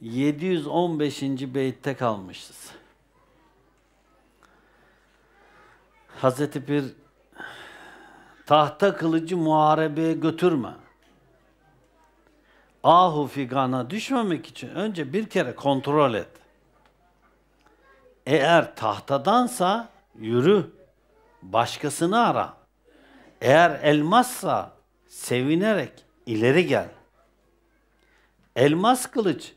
715. beytte kalmışız. Hazreti bir tahta kılıcı muharebeye götürme. Ahu figana düşmemek için önce bir kere kontrol et. Eğer tahtadansa yürü, başkasını ara. Eğer elmazsa sevinerek ileri gel. Elmas kılıç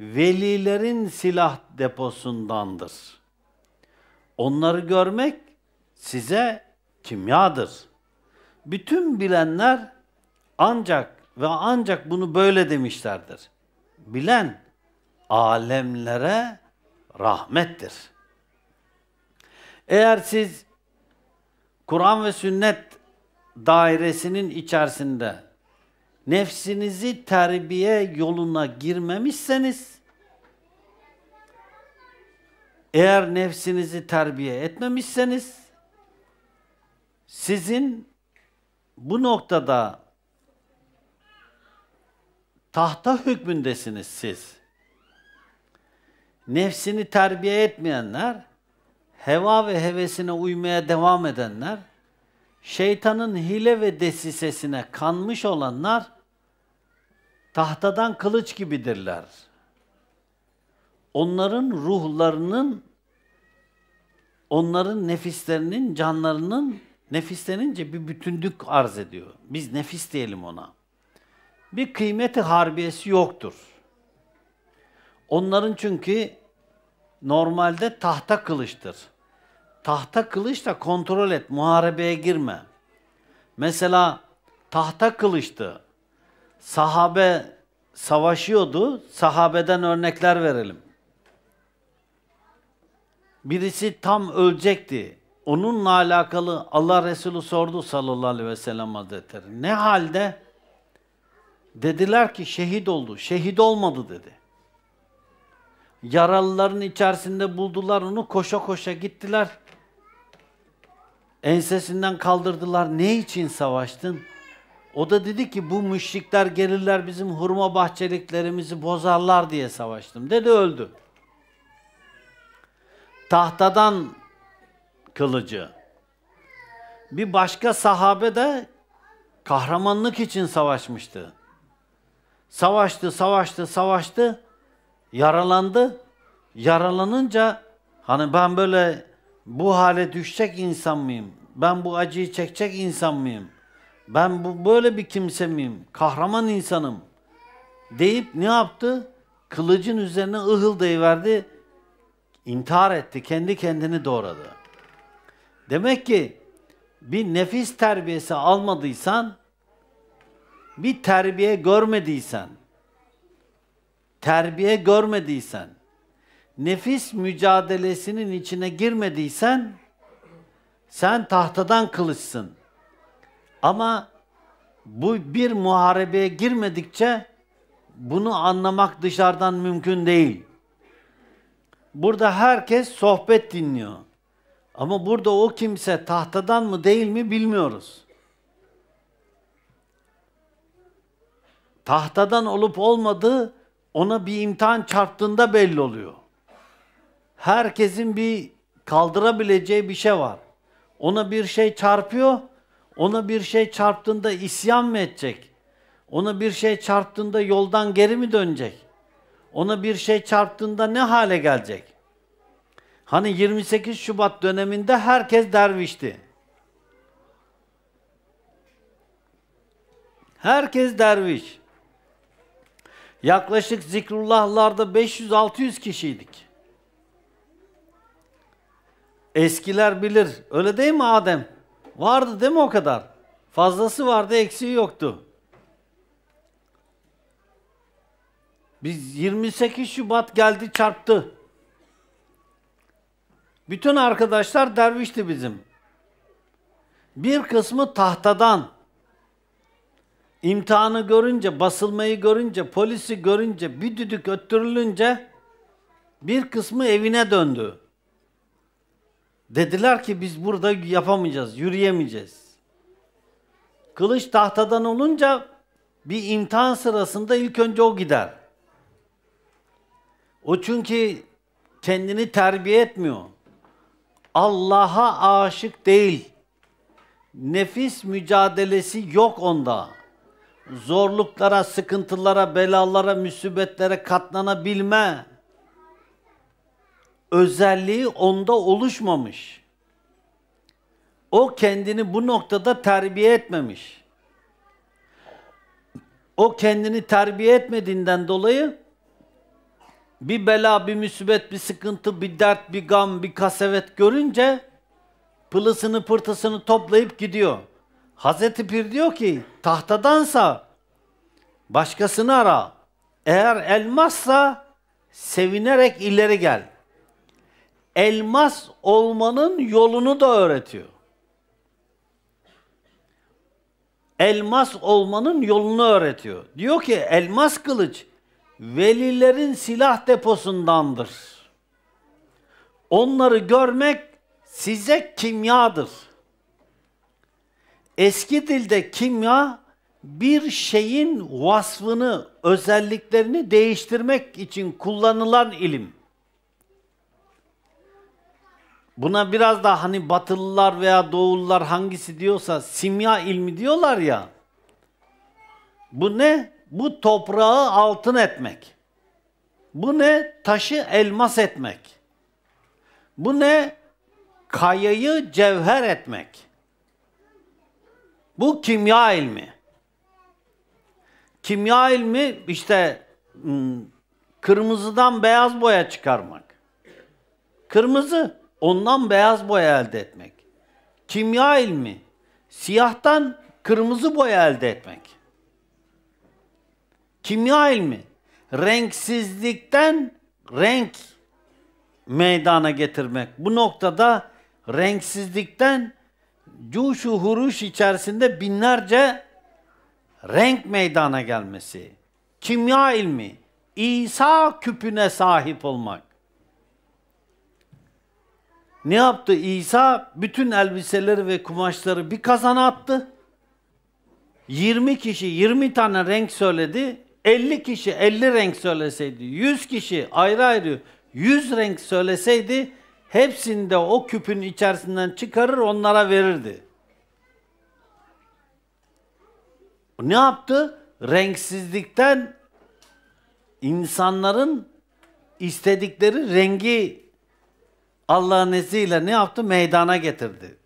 velilerin silah deposundandır. Onları görmek size kimyadır. Bütün bilenler ancak ve ancak bunu böyle demişlerdir. Bilen alemlere rahmettir. Eğer siz Kur'an ve sünnet dairesinin içerisinde nefsinizi terbiye yoluna girmemişseniz eğer nefsinizi terbiye etmemişseniz sizin bu noktada tahta hükmündesiniz siz. Nefsini terbiye etmeyenler, heva ve hevesine uymaya devam edenler, şeytanın hile ve desisesine kanmış olanlar tahtadan kılıç gibidirler.'' onların ruhlarının, onların nefislerinin, canlarının nefislenince bir bütünlük arz ediyor. Biz nefis diyelim ona. Bir kıymeti harbiyesi yoktur. Onların çünkü normalde tahta kılıçtır. Tahta kılıçla kontrol et, muharebeye girme. Mesela tahta kılıçtı. Sahabe savaşıyordu. Sahabeden örnekler verelim birisi tam ölecekti. Onunla alakalı Allah Resulü sordu sallallahu aleyhi ve sellem hazretleri. Ne halde? Dediler ki şehit oldu. Şehit olmadı dedi. Yaralıların içerisinde buldular onu koşa koşa gittiler. Ensesinden kaldırdılar. Ne için savaştın? O da dedi ki bu müşrikler gelirler bizim hurma bahçeliklerimizi bozarlar diye savaştım. Dedi öldü tahtadan kılıcı. Bir başka sahabe de kahramanlık için savaşmıştı. Savaştı, savaştı, savaştı. Yaralandı. Yaralanınca hani ben böyle bu hale düşecek insan mıyım? Ben bu acıyı çekecek insan mıyım? Ben bu böyle bir kimse miyim? Kahraman insanım. Deyip ne yaptı? Kılıcın üzerine verdi. İntihar etti, kendi kendini doğradı. Demek ki bir nefis terbiyesi almadıysan, bir terbiye görmediysen, terbiye görmediysen, nefis mücadelesinin içine girmediysen, sen tahtadan kılıçsın. Ama bu bir muharebeye girmedikçe bunu anlamak dışarıdan mümkün değil. Burada herkes sohbet dinliyor. Ama burada o kimse tahtadan mı değil mi bilmiyoruz. Tahtadan olup olmadığı ona bir imtihan çarptığında belli oluyor. Herkesin bir kaldırabileceği bir şey var. Ona bir şey çarpıyor, ona bir şey çarptığında isyan mı edecek? Ona bir şey çarptığında yoldan geri mi dönecek? ona bir şey çarptığında ne hale gelecek? Hani 28 Şubat döneminde herkes dervişti. Herkes derviş. Yaklaşık zikrullahlarda 500-600 kişiydik. Eskiler bilir. Öyle değil mi Adem? Vardı değil mi o kadar? Fazlası vardı, eksiği yoktu. Biz 28 Şubat geldi çarptı. Bütün arkadaşlar dervişti bizim. Bir kısmı tahtadan. imtihanı görünce, basılmayı görünce, polisi görünce, bir düdük öttürülünce bir kısmı evine döndü. Dediler ki biz burada yapamayacağız, yürüyemeyeceğiz. Kılıç tahtadan olunca bir imtihan sırasında ilk önce o gider. O çünkü kendini terbiye etmiyor. Allah'a aşık değil. Nefis mücadelesi yok onda. Zorluklara, sıkıntılara, belalara, müsibetlere katlanabilme özelliği onda oluşmamış. O kendini bu noktada terbiye etmemiş. O kendini terbiye etmediğinden dolayı bir bela, bir müsibet, bir sıkıntı, bir dert, bir gam, bir kasevet görünce pılısını pırtısını toplayıp gidiyor. Hazreti Pir diyor ki tahtadansa başkasını ara. Eğer elmazsa sevinerek ileri gel. Elmas olmanın yolunu da öğretiyor. Elmas olmanın yolunu öğretiyor. Diyor ki elmas kılıç velilerin silah deposundandır. Onları görmek size kimyadır. Eski dilde kimya bir şeyin vasfını, özelliklerini değiştirmek için kullanılan ilim. Buna biraz da hani batılılar veya doğullar hangisi diyorsa simya ilmi diyorlar ya. Bu ne? bu toprağı altın etmek. Bu ne? Taşı elmas etmek. Bu ne? Kayayı cevher etmek. Bu kimya ilmi. Kimya ilmi işte hmm, kırmızıdan beyaz boya çıkarmak. Kırmızı ondan beyaz boya elde etmek. Kimya ilmi siyahtan kırmızı boya elde etmek. Kimya ilmi renksizlikten renk meydana getirmek. Bu noktada renksizlikten cuşu huruş içerisinde binlerce renk meydana gelmesi. Kimya ilmi, İsa küpüne sahip olmak. Ne yaptı İsa? Bütün elbiseleri ve kumaşları bir kazana attı. 20 kişi 20 tane renk söyledi. 50 kişi 50 renk söyleseydi, 100 kişi ayrı ayrı 100 renk söyleseydi hepsini de o küpün içerisinden çıkarır onlara verirdi. Ne yaptı? Renksizlikten insanların istedikleri rengi Allah'ın izniyle ne yaptı? Meydana getirdi.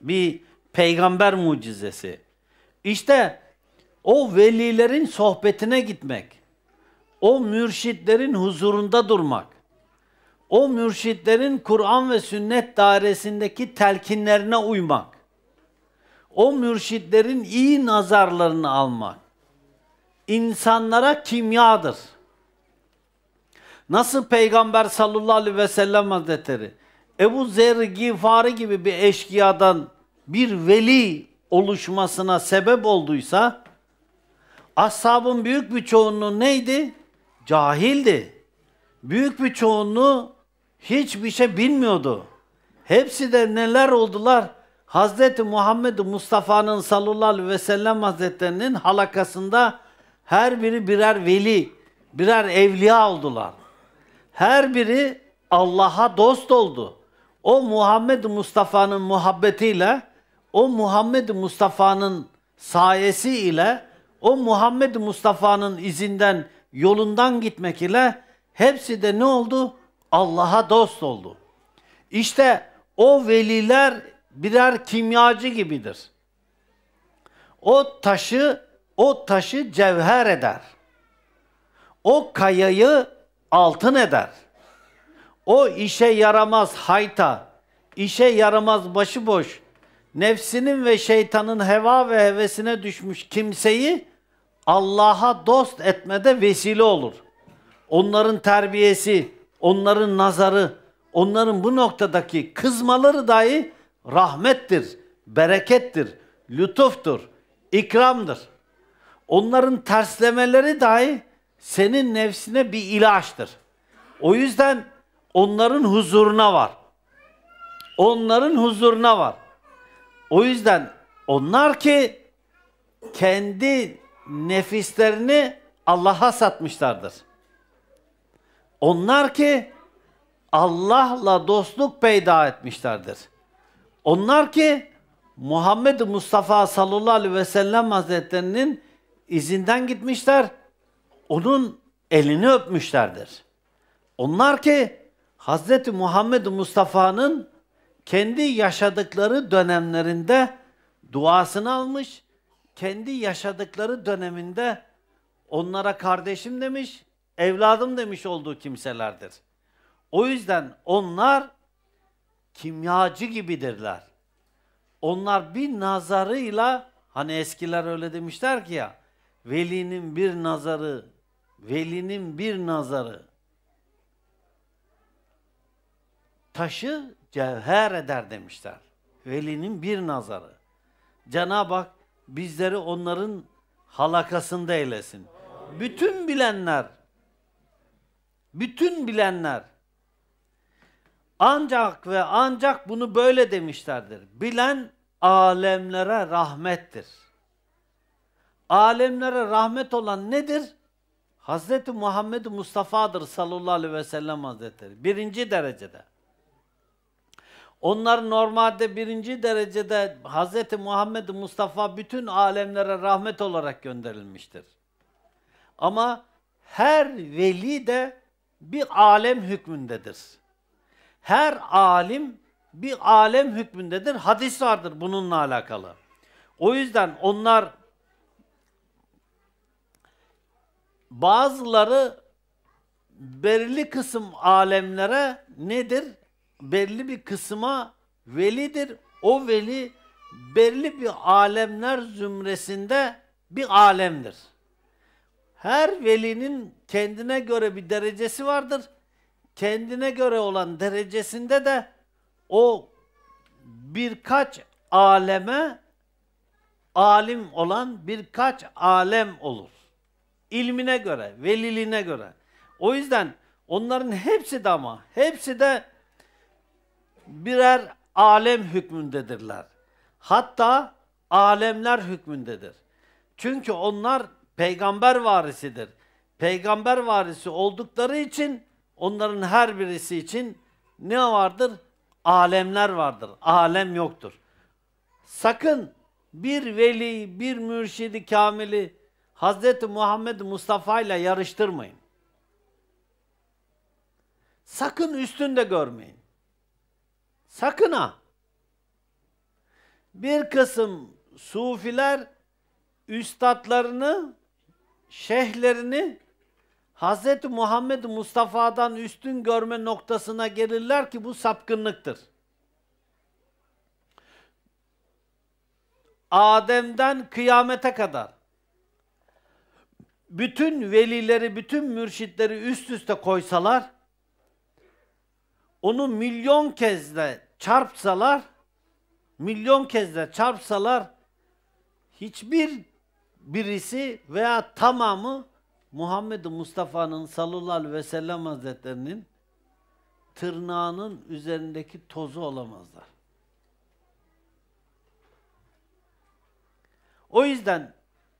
Bir peygamber mucizesi. İşte o velilerin sohbetine gitmek, o mürşitlerin huzurunda durmak, o mürşitlerin Kur'an ve sünnet dairesindeki telkinlerine uymak, o mürşitlerin iyi nazarlarını almak, insanlara kimyadır. Nasıl Peygamber sallallahu aleyhi ve sellem hazretleri Ebu Zer Gifari gibi bir eşkıyadan bir veli oluşmasına sebep olduysa, Ashabın büyük bir çoğunluğu neydi? Cahildi. Büyük bir çoğunluğu hiçbir şey bilmiyordu. Hepsi de neler oldular? Hazreti Muhammed Mustafa'nın sallallahu aleyhi ve sellem hazretlerinin halakasında her biri birer veli, birer evliya oldular. Her biri Allah'a dost oldu. O Muhammed Mustafa'nın muhabbetiyle, o Muhammed Mustafa'nın sayesiyle o Muhammed Mustafa'nın izinden, yolundan gitmek ile hepsi de ne oldu? Allah'a dost oldu. İşte o veliler birer kimyacı gibidir. O taşı, o taşı cevher eder. O kayayı altın eder. O işe yaramaz hayta, işe yaramaz başıboş, nefsinin ve şeytanın heva ve hevesine düşmüş kimseyi Allah'a dost etmede vesile olur. Onların terbiyesi, onların nazarı, onların bu noktadaki kızmaları dahi rahmettir, berekettir, lütuftur, ikramdır. Onların terslemeleri dahi senin nefsine bir ilaçtır. O yüzden onların huzuruna var. Onların huzuruna var. O yüzden onlar ki kendi nefislerini Allah'a satmışlardır. Onlar ki Allah'la dostluk peyda etmişlerdir. Onlar ki Muhammed Mustafa sallallahu aleyhi ve sellem hazretlerinin izinden gitmişler. Onun elini öpmüşlerdir. Onlar ki Hazreti Muhammed Mustafa'nın kendi yaşadıkları dönemlerinde duasını almış, kendi yaşadıkları döneminde onlara kardeşim demiş, evladım demiş olduğu kimselerdir. O yüzden onlar kimyacı gibidirler. Onlar bir nazarıyla hani eskiler öyle demişler ki ya velinin bir nazarı velinin bir nazarı taşı cevher eder demişler. Velinin bir nazarı. Cenab-ı Hak bizleri onların halakasında eylesin. Bütün bilenler, bütün bilenler ancak ve ancak bunu böyle demişlerdir. Bilen alemlere rahmettir. Alemlere rahmet olan nedir? Hazreti Muhammed Mustafa'dır sallallahu aleyhi ve sellem hazretleri. Birinci derecede. Onlar normalde birinci derecede Hz. Muhammed Mustafa bütün alemlere rahmet olarak gönderilmiştir. Ama her veli de bir alem hükmündedir. Her alim bir alem hükmündedir. Hadis vardır bununla alakalı. O yüzden onlar bazıları belirli kısım alemlere nedir? belli bir kısma velidir. O veli belli bir alemler zümresinde bir alemdir. Her velinin kendine göre bir derecesi vardır. Kendine göre olan derecesinde de o birkaç aleme alim olan birkaç alem olur. İlmine göre, veliliğine göre. O yüzden onların hepsi de ama hepsi de birer alem hükmündedirler. Hatta alemler hükmündedir. Çünkü onlar peygamber varisidir. Peygamber varisi oldukları için onların her birisi için ne vardır? Alemler vardır. Alem yoktur. Sakın bir veli, bir mürşidi kamili Hz. Muhammed Mustafa ile yarıştırmayın. Sakın üstünde görmeyin. Sakın ha! Bir kısım sufiler üstadlarını, şeyhlerini Hz. Muhammed Mustafa'dan üstün görme noktasına gelirler ki bu sapkınlıktır. Adem'den kıyamete kadar bütün velileri, bütün mürşitleri üst üste koysalar onu milyon kez de çarpsalar, milyon kez de çarpsalar hiçbir birisi veya tamamı Muhammed Mustafa'nın sallallahu aleyhi ve sellem hazretlerinin tırnağının üzerindeki tozu olamazlar. O yüzden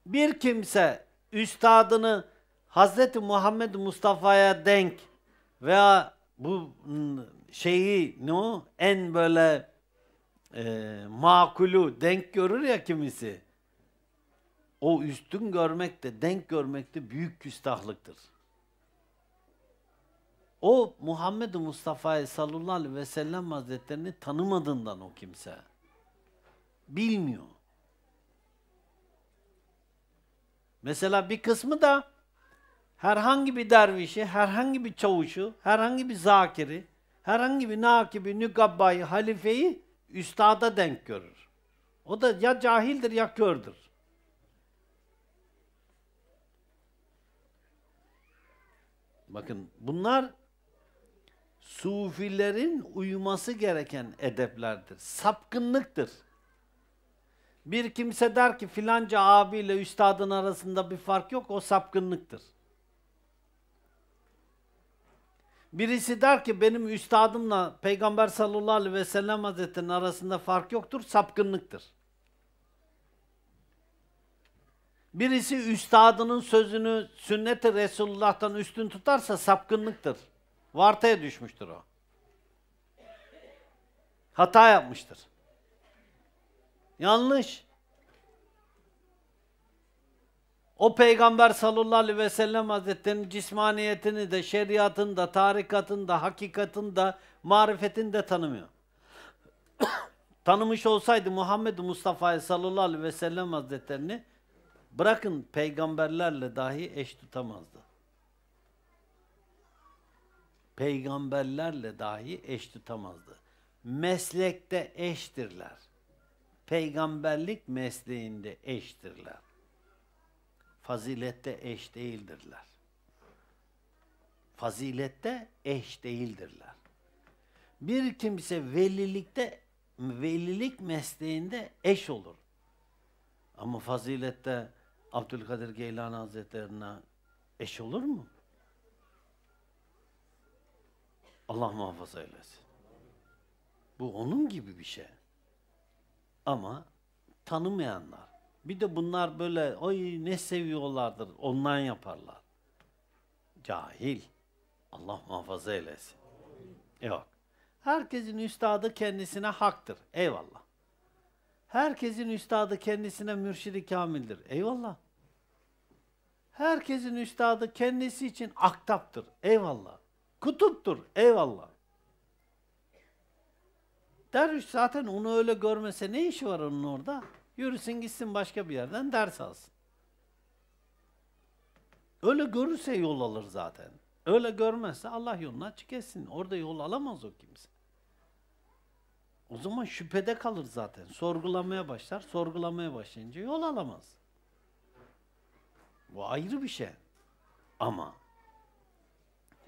bir kimse üstadını Hazreti Muhammed Mustafa'ya denk veya bu şeyi ne o? En böyle e, makulu denk görür ya kimisi. O üstün görmek de denk görmek de büyük küstahlıktır. O Muhammed Mustafa sallallahu aleyhi ve sellem hazretlerini tanımadığından o kimse. Bilmiyor. Mesela bir kısmı da herhangi bir dervişi, herhangi bir çavuşu, herhangi bir zakiri herhangi bir nakibi, nükabbayı, halifeyi üstada denk görür. O da ya cahildir ya kördür. Bakın bunlar sufilerin uyuması gereken edeplerdir. Sapkınlıktır. Bir kimse der ki filanca abiyle üstadın arasında bir fark yok o sapkınlıktır. Birisi der ki benim üstadımla Peygamber sallallahu aleyhi ve sellem hazretlerinin arasında fark yoktur, sapkınlıktır. Birisi üstadının sözünü sünnet-i Resulullah'tan üstün tutarsa sapkınlıktır. Vartaya düşmüştür o. Hata yapmıştır. Yanlış. O peygamber sallallahu aleyhi ve sellem hazretlerinin cismaniyetini de, şeriatını da, tarikatını da, hakikatını da, marifetini de tanımıyor. Tanımış olsaydı Muhammed Mustafa'yı sallallahu aleyhi ve sellem hazretlerini bırakın peygamberlerle dahi eş tutamazdı. Peygamberlerle dahi eş tutamazdı. Meslekte eştirler. Peygamberlik mesleğinde eştirler fazilette eş değildirler. Fazilette eş değildirler. Bir kimse velilikte velilik mesleğinde eş olur. Ama fazilette Abdülkadir Geylan Hazretlerine eş olur mu? Allah muhafaza eylesin. Bu onun gibi bir şey. Ama tanımayanlar, bir de bunlar böyle ay ne seviyorlardır ondan yaparlar. Cahil. Allah muhafaza eylesin. Yok. Herkesin üstadı kendisine haktır. Eyvallah. Herkesin üstadı kendisine mürşidi kamildir. Eyvallah. Herkesin üstadı kendisi için aktaptır. Eyvallah. Kutuptur. Eyvallah. Derviş zaten onu öyle görmese ne işi var onun orada? Yürüsün gitsin başka bir yerden ders alsın. Öyle görürse yol alır zaten. Öyle görmezse Allah yolunu açık etsin. Orada yol alamaz o kimse. O zaman şüphede kalır zaten. Sorgulamaya başlar. Sorgulamaya başlayınca yol alamaz. Bu ayrı bir şey. Ama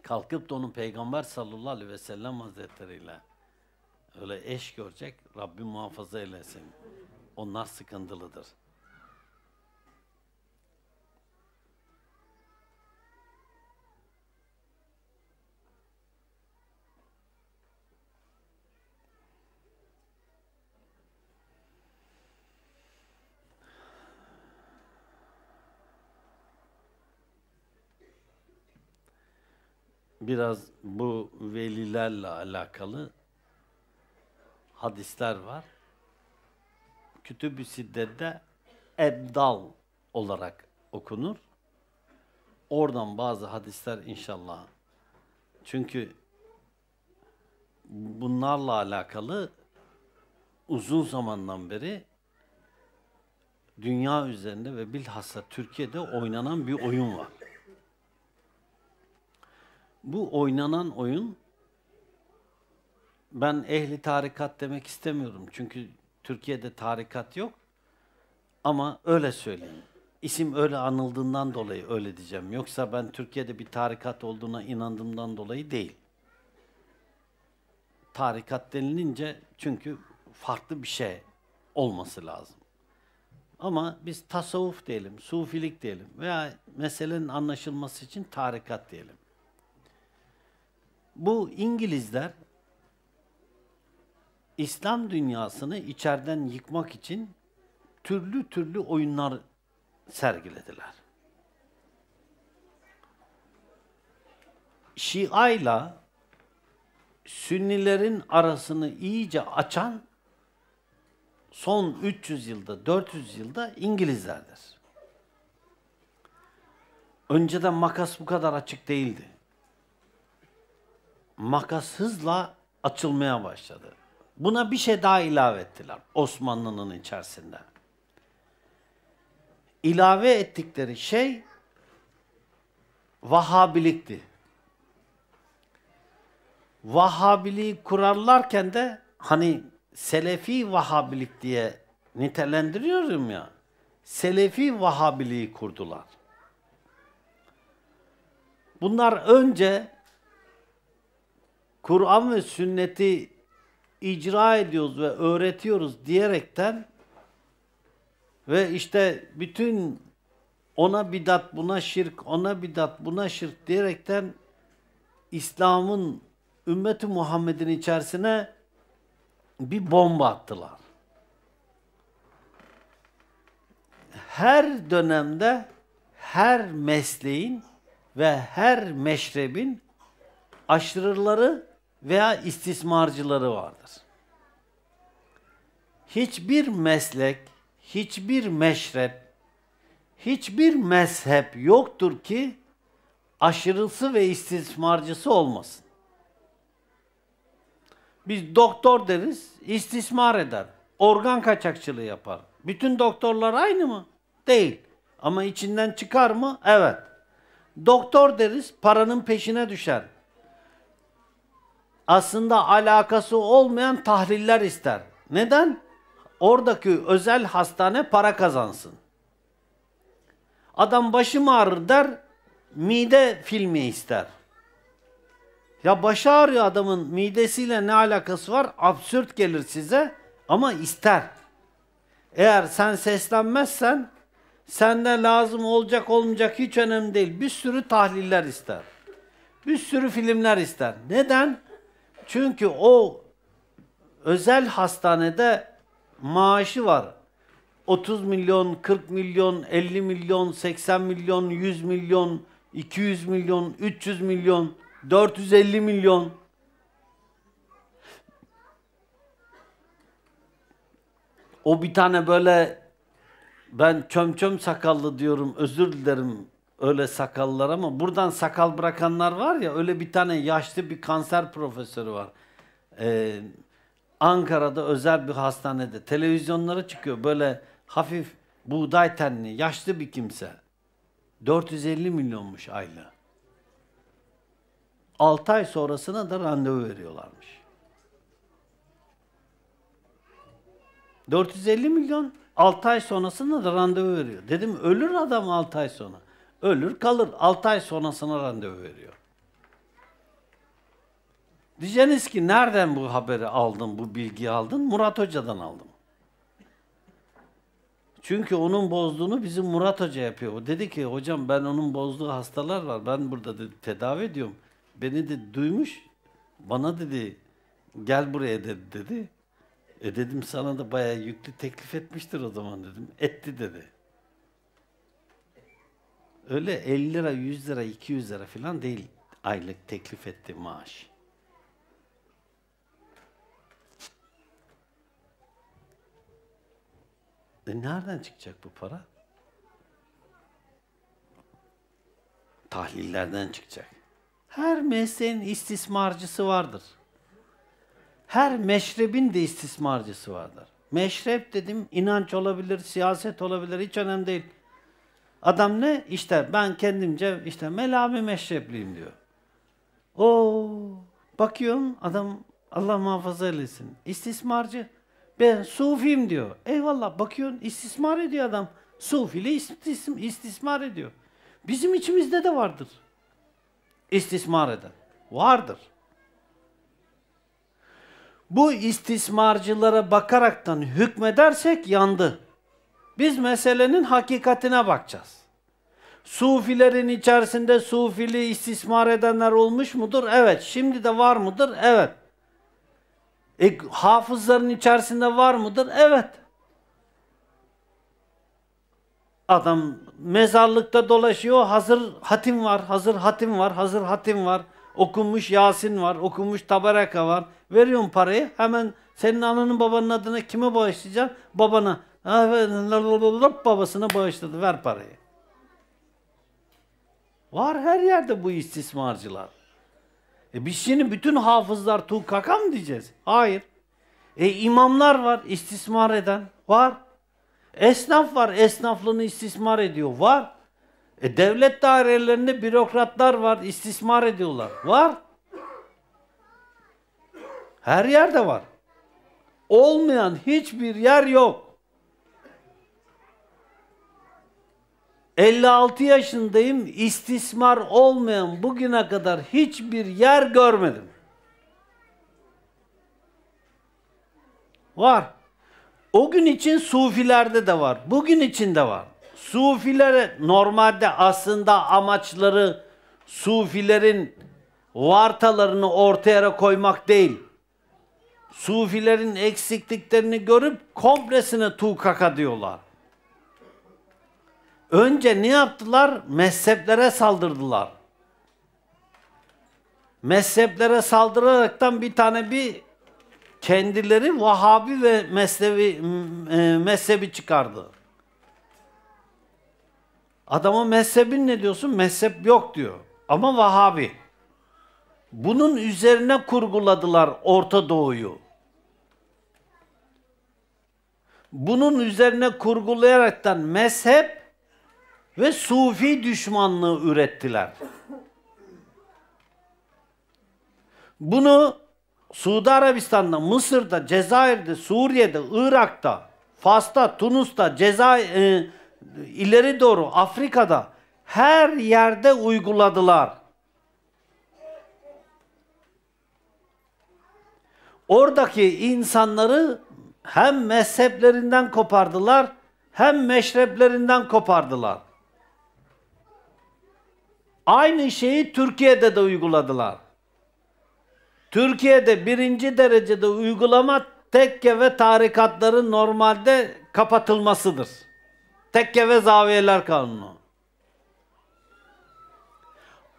kalkıp da onun Peygamber sallallahu aleyhi ve sellem hazretleriyle öyle eş görecek Rabbim muhafaza eylesin. Onlar sıkıntılıdır. biraz bu velilerle alakalı hadisler var. Kütüb-ü Sidde'de Eddal olarak okunur. Oradan bazı hadisler inşallah. Çünkü bunlarla alakalı uzun zamandan beri dünya üzerinde ve bilhassa Türkiye'de oynanan bir oyun var. Bu oynanan oyun ben ehli tarikat demek istemiyorum. Çünkü Türkiye'de tarikat yok. Ama öyle söyleyeyim. İsim öyle anıldığından dolayı öyle diyeceğim. Yoksa ben Türkiye'de bir tarikat olduğuna inandığımdan dolayı değil. Tarikat denilince çünkü farklı bir şey olması lazım. Ama biz tasavvuf diyelim, sufilik diyelim veya meselenin anlaşılması için tarikat diyelim. Bu İngilizler İslam dünyasını içeriden yıkmak için türlü türlü oyunlar sergilediler. Şia ile Sünnilerin arasını iyice açan son 300 yılda, 400 yılda İngilizlerdir. Önceden makas bu kadar açık değildi. Makas hızla açılmaya başladı. Buna bir şey daha ilave ettiler Osmanlı'nın içerisinde. İlave ettikleri şey Vahabilikti. Vahabiliği kurarlarken de hani Selefi Vahabilik diye nitelendiriyorum ya. Selefi Vahabiliği kurdular. Bunlar önce Kur'an ve sünneti icra ediyoruz ve öğretiyoruz diyerekten ve işte bütün ona bidat buna şirk, ona bidat buna şirk diyerekten İslam'ın ümmeti Muhammed'in içerisine bir bomba attılar. Her dönemde her mesleğin ve her meşrebin aşırıları veya istismarcıları vardır. Hiçbir meslek, hiçbir meşrep, hiçbir mezhep yoktur ki aşırısı ve istismarcısı olmasın. Biz doktor deriz, istismar eder. Organ kaçakçılığı yapar. Bütün doktorlar aynı mı? Değil. Ama içinden çıkar mı? Evet. Doktor deriz, paranın peşine düşer aslında alakası olmayan tahliller ister. Neden? Oradaki özel hastane para kazansın. Adam başım ağrır der, mide filmi ister. Ya başı ağrıyor adamın midesiyle ne alakası var? Absürt gelir size ama ister. Eğer sen seslenmezsen sende lazım olacak olmayacak hiç önemli değil. Bir sürü tahliller ister. Bir sürü filmler ister. Neden? Çünkü o özel hastanede maaşı var. 30 milyon, 40 milyon, 50 milyon, 80 milyon, 100 milyon, 200 milyon, 300 milyon, 450 milyon. O bir tane böyle ben çömçöm çöm sakallı diyorum özür dilerim öyle sakallar ama buradan sakal bırakanlar var ya öyle bir tane yaşlı bir kanser profesörü var. Ee, Ankara'da özel bir hastanede televizyonlara çıkıyor böyle hafif buğday tenli yaşlı bir kimse. 450 milyonmuş aylı. 6 ay sonrasına da randevu veriyorlarmış. 450 milyon 6 ay sonrasında da randevu veriyor. Dedim ölür adam 6 ay sonra. Ölür kalır. 6 ay sonrasına randevu veriyor. Diyeceksiniz ki nereden bu haberi aldın, bu bilgiyi aldın? Murat Hoca'dan aldım. Çünkü onun bozduğunu bizim Murat Hoca yapıyor. O dedi ki hocam ben onun bozduğu hastalar var. Ben burada dedi, tedavi ediyorum. Beni de duymuş. Bana dedi gel buraya dedi dedi. E dedim sana da bayağı yüklü teklif etmiştir o zaman dedim. Etti dedi. Öyle 50 lira, 100 lira, 200 lira falan değil aylık teklif etti maaş. E nereden çıkacak bu para? Tahlillerden çıkacak. Her mesleğin istismarcısı vardır. Her meşrebin de istismarcısı vardır. Meşrep dedim inanç olabilir, siyaset olabilir hiç önemli değil. Adam ne? İşte ben kendimce işte melami meşrepliyim diyor. O bakıyorum adam Allah muhafaza eylesin. İstismarcı. Ben sufiyim diyor. Eyvallah bakıyorsun istismar ediyor adam. Sufili istism istismar ediyor. Bizim içimizde de vardır. İstismar eden. Vardır. Bu istismarcılara bakaraktan hükmedersek yandı. Biz meselenin hakikatine bakacağız. Sufilerin içerisinde sufili istismar edenler olmuş mudur? Evet. Şimdi de var mıdır? Evet. E, hafızların içerisinde var mıdır? Evet. Adam mezarlıkta dolaşıyor, hazır hatim var, hazır hatim var, hazır hatim var. Okunmuş Yasin var, okunmuş Tabaraka var. Veriyorsun parayı, hemen senin ananın babanın adına kime bağışlayacaksın? Babana babasına bağışladı ver parayı. Var her yerde bu istismarcılar. E biz şimdi bütün hafızlar tukaka mı diyeceğiz? Hayır. E imamlar var istismar eden. Var. Esnaf var esnaflığını istismar ediyor. Var. E devlet dairelerinde bürokratlar var istismar ediyorlar. Var. Her yerde var. Olmayan hiçbir yer yok. 56 yaşındayım, istismar olmayan bugüne kadar hiçbir yer görmedim. Var. O gün için sufilerde de var. Bugün için de var. Sufilere normalde aslında amaçları sufilerin vartalarını ortaya koymak değil. Sufilerin eksikliklerini görüp komplesine tukaka diyorlar. Önce ne yaptılar? Mezheplere saldırdılar. Mezheplere saldıraraktan bir tane bir kendileri Vahabi ve mezhebi, e, mezhebi çıkardı. Adama mezhebin ne diyorsun? Mezhep yok diyor. Ama Vahabi. Bunun üzerine kurguladılar Orta Doğu'yu. Bunun üzerine kurgulayaraktan mezhep ve sufi düşmanlığı ürettiler. Bunu Suudi Arabistan'da, Mısır'da, Cezayir'de, Suriye'de, Irak'ta, Fas'ta, Tunus'ta, Cezayir, e, ileri doğru Afrika'da her yerde uyguladılar. Oradaki insanları hem mezheplerinden kopardılar hem meşreplerinden kopardılar. Aynı şeyi Türkiye'de de uyguladılar. Türkiye'de birinci derecede uygulama tekke ve tarikatların normalde kapatılmasıdır. Tekke ve zaviyeler kanunu.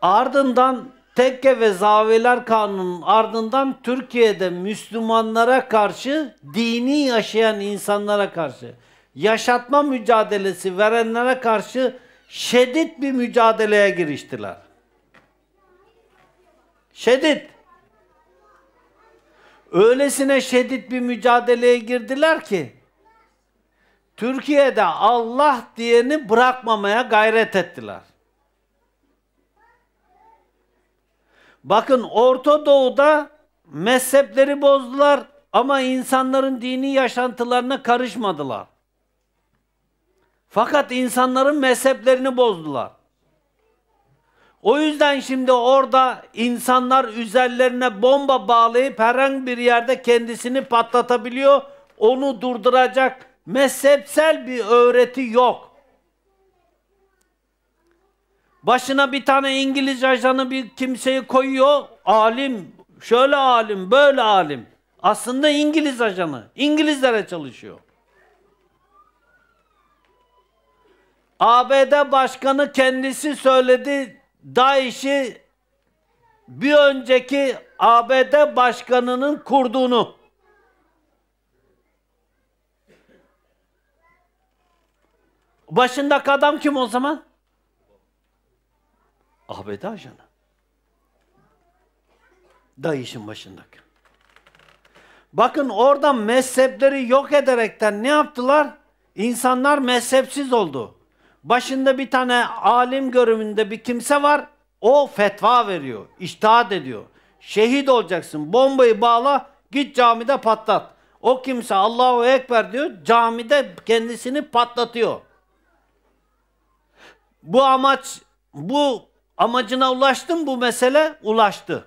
Ardından tekke ve zaviyeler kanunun ardından Türkiye'de Müslümanlara karşı, dini yaşayan insanlara karşı, yaşatma mücadelesi verenlere karşı şiddet bir mücadeleye giriştiler. Şiddet. Öylesine şiddet bir mücadeleye girdiler ki Türkiye'de Allah diyeni bırakmamaya gayret ettiler. Bakın Orta Doğu'da mezhepleri bozdular ama insanların dini yaşantılarına karışmadılar. Fakat insanların mezheplerini bozdular. O yüzden şimdi orada insanlar üzerlerine bomba bağlayıp herhangi bir yerde kendisini patlatabiliyor. Onu durduracak mezhepsel bir öğreti yok. Başına bir tane İngiliz ajanı bir kimseyi koyuyor. Alim, şöyle alim, böyle alim. Aslında İngiliz ajanı. İngilizlere çalışıyor. ABD Başkanı kendisi söyledi DAEŞ'i bir önceki ABD Başkanı'nın kurduğunu. Başındaki adam kim o zaman? ABD ajanı. DAEŞ'in başındaki. Bakın orada mezhepleri yok ederekten ne yaptılar? İnsanlar mezhepsiz oldu. Başında bir tane alim görümünde bir kimse var. O fetva veriyor, iştahat ediyor. Şehit olacaksın. Bombayı bağla, git camide patlat. O kimse Allahu Ekber diyor, camide kendisini patlatıyor. Bu amaç, bu amacına ulaştın bu mesele? Ulaştı.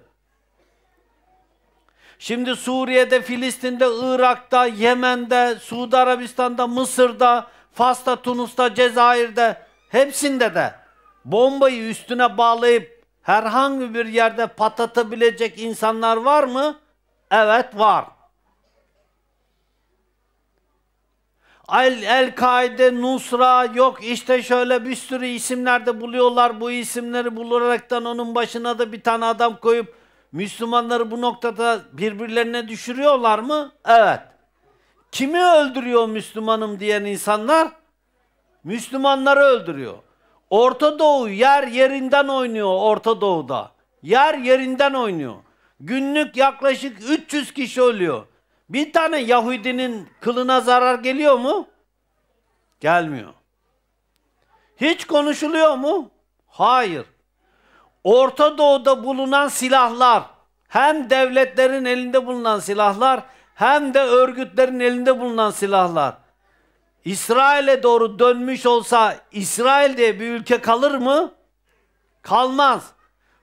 Şimdi Suriye'de, Filistin'de, Irak'ta, Yemen'de, Suudi Arabistan'da, Mısır'da, Fas'ta, Tunus'ta, Cezayir'de hepsinde de bombayı üstüne bağlayıp herhangi bir yerde patlatabilecek insanlar var mı? Evet var. El, El Kaide, Nusra yok işte şöyle bir sürü isimlerde buluyorlar. Bu isimleri bularaktan onun başına da bir tane adam koyup Müslümanları bu noktada birbirlerine düşürüyorlar mı? Evet. Kimi öldürüyor Müslümanım diyen insanlar? Müslümanları öldürüyor. Orta Doğu yer yerinden oynuyor Orta Doğu'da. Yer yerinden oynuyor. Günlük yaklaşık 300 kişi ölüyor. Bir tane Yahudinin kılına zarar geliyor mu? Gelmiyor. Hiç konuşuluyor mu? Hayır. Orta Doğu'da bulunan silahlar, hem devletlerin elinde bulunan silahlar hem de örgütlerin elinde bulunan silahlar İsrail'e doğru dönmüş olsa İsrail diye bir ülke kalır mı? Kalmaz.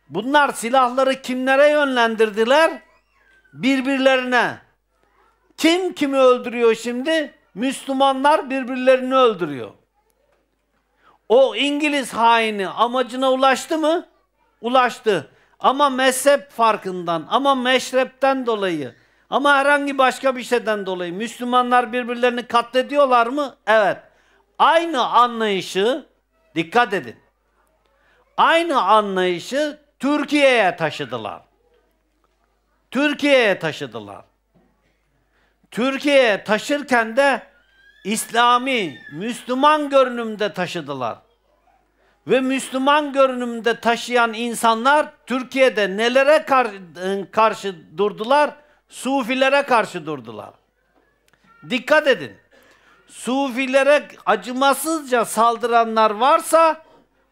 Bunlar silahları kimlere yönlendirdiler? Birbirlerine. Kim kimi öldürüyor şimdi? Müslümanlar birbirlerini öldürüyor. O İngiliz haini amacına ulaştı mı? Ulaştı. Ama mezhep farkından, ama meşrepten dolayı ama herhangi başka bir şeyden dolayı Müslümanlar birbirlerini katlediyorlar mı? Evet. Aynı anlayışı dikkat edin. Aynı anlayışı Türkiye'ye taşıdılar. Türkiye'ye taşıdılar. Türkiye'ye taşırken de İslami, Müslüman görünümde taşıdılar. Ve Müslüman görünümde taşıyan insanlar Türkiye'de nelere kar e, karşı durdular? Sufilere karşı durdular. Dikkat edin. Sufilere acımasızca saldıranlar varsa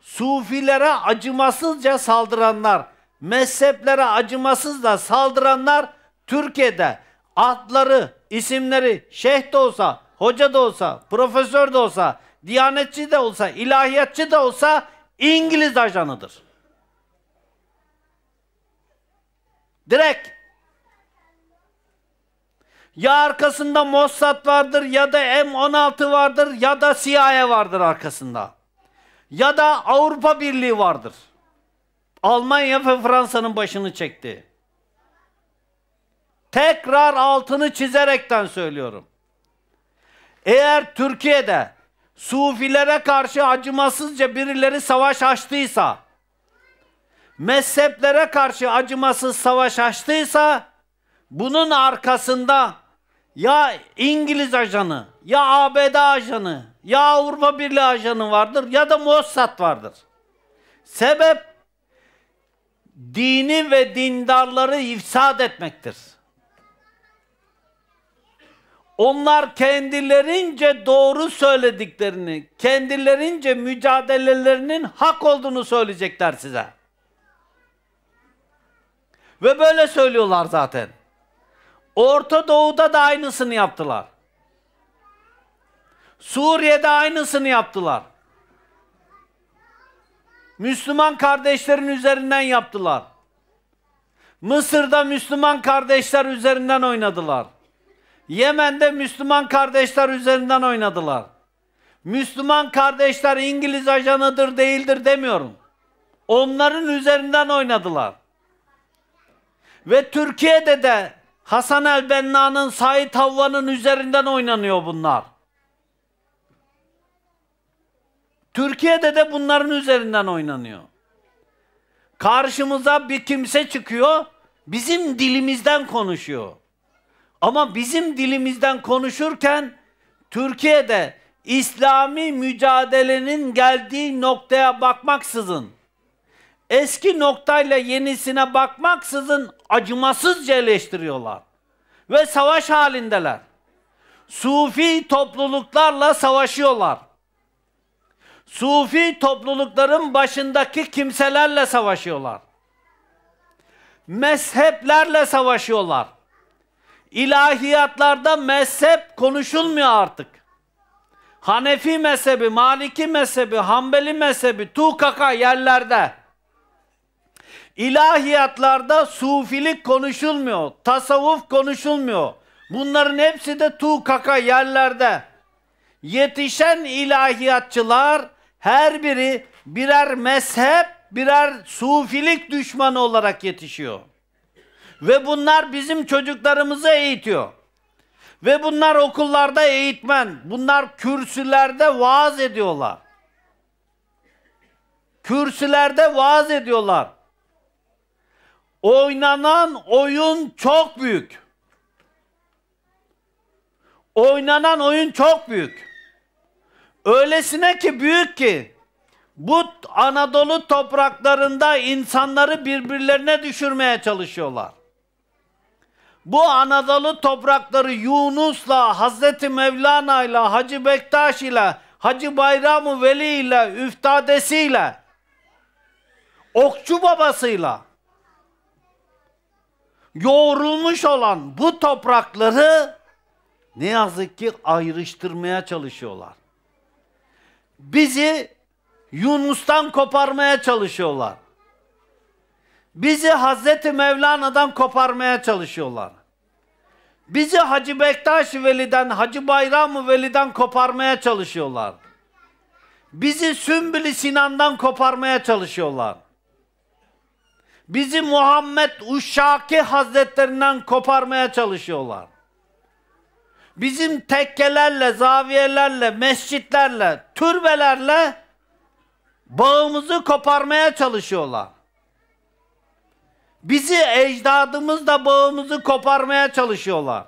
Sufilere acımasızca saldıranlar, mezheplere acımasızca saldıranlar Türkiye'de adları, isimleri şeyh de olsa, hoca da olsa, profesör de olsa, diyanetçi de olsa, ilahiyatçı da olsa İngiliz ajanıdır. Direkt ya arkasında Mossad vardır ya da M16 vardır ya da CIA vardır arkasında. Ya da Avrupa Birliği vardır. Almanya ve Fransa'nın başını çekti. Tekrar altını çizerekten söylüyorum. Eğer Türkiye'de Sufilere karşı acımasızca birileri savaş açtıysa, mezheplere karşı acımasız savaş açtıysa, bunun arkasında ya İngiliz ajanı, ya ABD ajanı, ya Avrupa Birliği ajanı vardır ya da Mossad vardır. Sebep dini ve dindarları ifsad etmektir. Onlar kendilerince doğru söylediklerini, kendilerince mücadelelerinin hak olduğunu söyleyecekler size. Ve böyle söylüyorlar zaten. Orta Doğu'da da aynısını yaptılar. Suriye'de aynısını yaptılar. Müslüman kardeşlerin üzerinden yaptılar. Mısır'da Müslüman kardeşler üzerinden oynadılar. Yemen'de Müslüman kardeşler üzerinden oynadılar. Müslüman kardeşler İngiliz ajanıdır değildir demiyorum. Onların üzerinden oynadılar. Ve Türkiye'de de Hasan el-Benna'nın Said Havva'nın üzerinden oynanıyor bunlar. Türkiye'de de bunların üzerinden oynanıyor. Karşımıza bir kimse çıkıyor, bizim dilimizden konuşuyor. Ama bizim dilimizden konuşurken Türkiye'de İslami mücadelenin geldiği noktaya bakmaksızın, eski noktayla yenisine bakmaksızın acımasızca eleştiriyorlar. Ve savaş halindeler. Sufi topluluklarla savaşıyorlar. Sufi toplulukların başındaki kimselerle savaşıyorlar. Mezheplerle savaşıyorlar. İlahiyatlarda mezhep konuşulmuyor artık. Hanefi mezhebi, Maliki mezhebi, Hanbeli mezhebi, Tukaka yerlerde. İlahiyatlarda sufilik konuşulmuyor, tasavvuf konuşulmuyor. Bunların hepsi de tu kaka yerlerde. Yetişen ilahiyatçılar her biri birer mezhep, birer sufilik düşmanı olarak yetişiyor. Ve bunlar bizim çocuklarımızı eğitiyor. Ve bunlar okullarda eğitmen, bunlar kürsülerde vaaz ediyorlar. Kürsülerde vaaz ediyorlar. Oynanan oyun çok büyük. Oynanan oyun çok büyük. Öylesine ki büyük ki bu Anadolu topraklarında insanları birbirlerine düşürmeye çalışıyorlar. Bu Anadolu toprakları Yunus'la, Hazreti Mevlana'yla, Hacı Bektaş ile, Hacı Bayram-ı Veli ile, Üftadesi ile Okçu babasıyla, yoğrulmuş olan bu toprakları ne yazık ki ayrıştırmaya çalışıyorlar. Bizi Yunus'tan koparmaya çalışıyorlar. Bizi Hazreti Mevlana'dan koparmaya çalışıyorlar. Bizi Hacı Bektaş Veli'den, Hacı Bayram Veli'den koparmaya çalışıyorlar. Bizi Sümbül Sinan'dan koparmaya çalışıyorlar. Bizi Muhammed Uşşaki Hazretlerinden koparmaya çalışıyorlar. Bizim tekkelerle, zaviyelerle, mescitlerle, türbelerle bağımızı koparmaya çalışıyorlar. Bizi ecdadımızla bağımızı koparmaya çalışıyorlar.